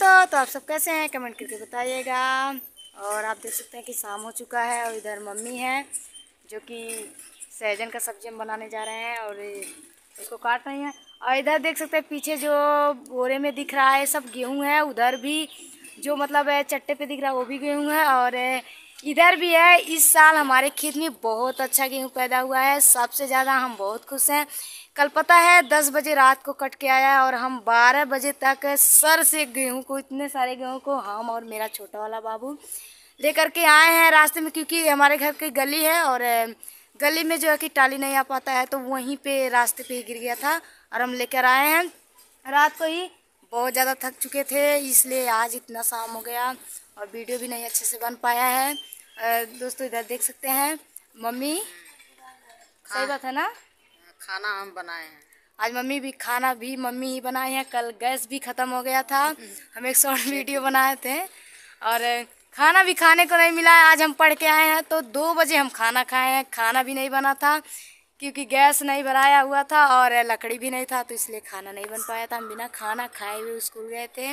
दोस्तों तो आप सब कैसे हैं कमेंट करके बताइएगा और आप देख सकते हैं कि शाम हो चुका है और इधर मम्मी है जो कि सहजन का सब्जी हम बनाने जा रहे हैं और उसको काट रही हैं और इधर देख सकते हैं पीछे जो बोरे में दिख रहा है सब गेहूं है उधर भी जो मतलब चट्टे पे दिख रहा है वो भी गेहूं है और इधर भी है इस साल हमारे खेत में बहुत अच्छा गेहूँ पैदा हुआ है सबसे ज़्यादा हम बहुत खुश हैं कल पता है दस बजे रात को कट के आया और हम बारह बजे तक सर से गेहूँ को इतने सारे गेहूँ को हम और मेरा छोटा वाला बाबू लेकर के आए हैं रास्ते में क्योंकि हमारे घर की गली है और गली में जो है कि टाली नहीं आ पाता है तो वहीं पर रास्ते पर ही गिर गया था और हम लेकर आए हैं रात को ही बहुत ज़्यादा थक चुके थे इसलिए आज इतना शाम हो गया और वीडियो भी नहीं अच्छे से बन पाया है दोस्तों इधर देख सकते हैं मम्मी सही हाँ। बात है ना खाना हम बनाए हैं आज मम्मी भी खाना भी मम्मी ही बनाए हैं कल गैस भी ख़त्म हो गया था हम एक शॉर्ट वीडियो बनाए थे और खाना भी खाने को नहीं मिला आज हम पढ़ के आए हैं तो दो बजे हम खाना खाए हैं खाना भी नहीं बना था क्योंकि गैस नहीं भराया हुआ था और लकड़ी भी नहीं था तो इसलिए खाना नहीं बन पाया था हम बिना खाना खाए हुए स्कूल गए थे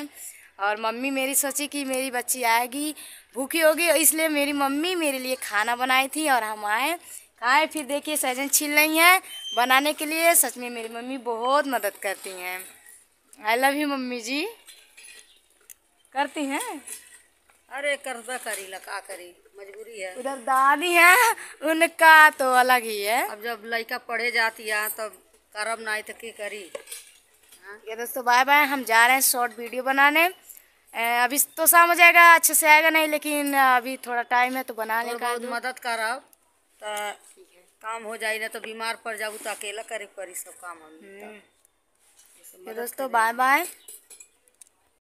और मम्मी मेरी सोची कि मेरी बच्ची आएगी भूखी होगी इसलिए मेरी मम्मी मेरे लिए खाना बनाई थी और हम आए खाएँ फिर देखिए सहजन छील रही हैं बनाने के लिए सच में मेरी मम्मी बहुत मदद करती हैं I love you mummy ji करती हैं अरे कर्जा करी लका करी मजबूरी है उधर दानी है उनका तो अलग ही है अब जब लड़का पढ़े जाती है तब तो करम ना तो की करी हाँ? ये दोस्तों बाय बाय हम जा रहे हैं शॉर्ट वीडियो बनाने अभी तो समझ आएगा अच्छे से आएगा नहीं लेकिन अभी थोड़ा टाइम है तो बनाने का मदद कर कराओ तो काम हो जाए ना तो बीमार पड़ जाऊ तो अकेला करे पड़ी सब काम हम हम्म। तो। दोस्तों बाय बाय